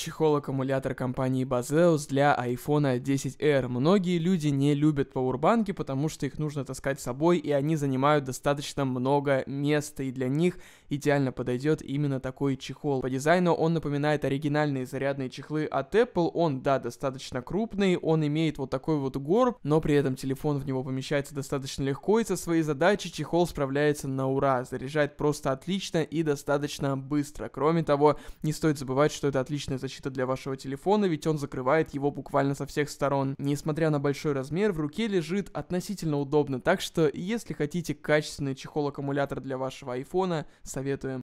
чехол-аккумулятор компании Bazeus для iPhone 10R. Многие люди не любят пауэрбанки, потому что их нужно таскать с собой, и они занимают достаточно много места, и для них идеально подойдет именно такой чехол. По дизайну он напоминает оригинальные зарядные чехлы от Apple, он, да, достаточно крупный, он имеет вот такой вот горб, но при этом телефон в него помещается достаточно легко, и со своей задачей чехол справляется на ура, заряжает просто отлично и достаточно быстро. Кроме того, не стоит забывать, что это отличная защита защита для вашего телефона, ведь он закрывает его буквально со всех сторон. Несмотря на большой размер, в руке лежит относительно удобно, так что если хотите качественный чехол-аккумулятор для вашего айфона, советуем.